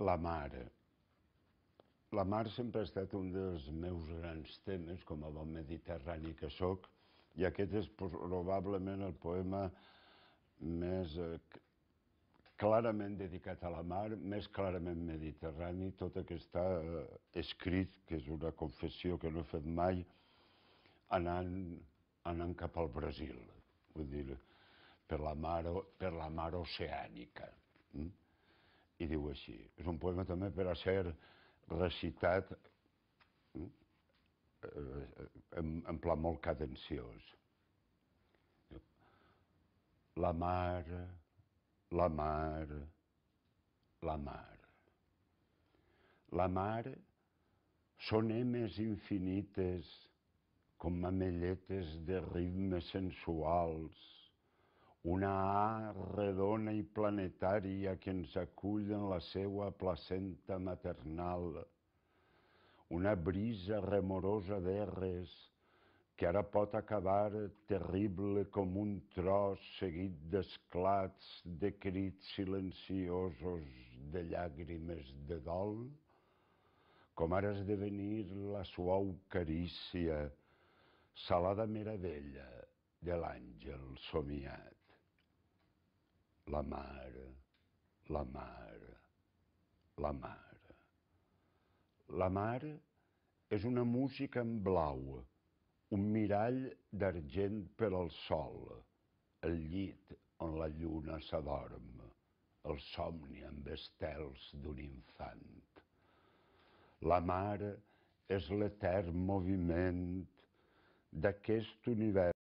La mar. La mar sempre ha estat un dels meus grans temes, com a bon mediterrani que sóc, i aquest és probablement el poema més eh, clarament dedicat a la mar, més clarament mediterrani, tot el que està eh, escrit, que és una confessió que no he fet mai, anant, anant cap al Brasil, vull dir, per la mar, per la mar oceànica i diu així. És un poema també per a ser recitat eh, en, en pla molt cadenciós. La mar, la mar, la mar. La mar són emes infinites com mamelletes de ritmes sensuals, una A redona i planetària que ens acull en la seua placenta maternal, una brisa remorosa d'erres que ara pot acabar terrible com un tros seguit d'esclats, de crits silenciosos, de llàgrimes de dol, com ara esdevenir la suau carícia, salada meravella de l'àngel somiat la mare, la mare, la mare. La mare és una música en blau, un mirall d'argent per al sol, el llit on la lluna s'adorm, el somni amb estels d'un infant. La mare és l'etern moviment d'aquest univers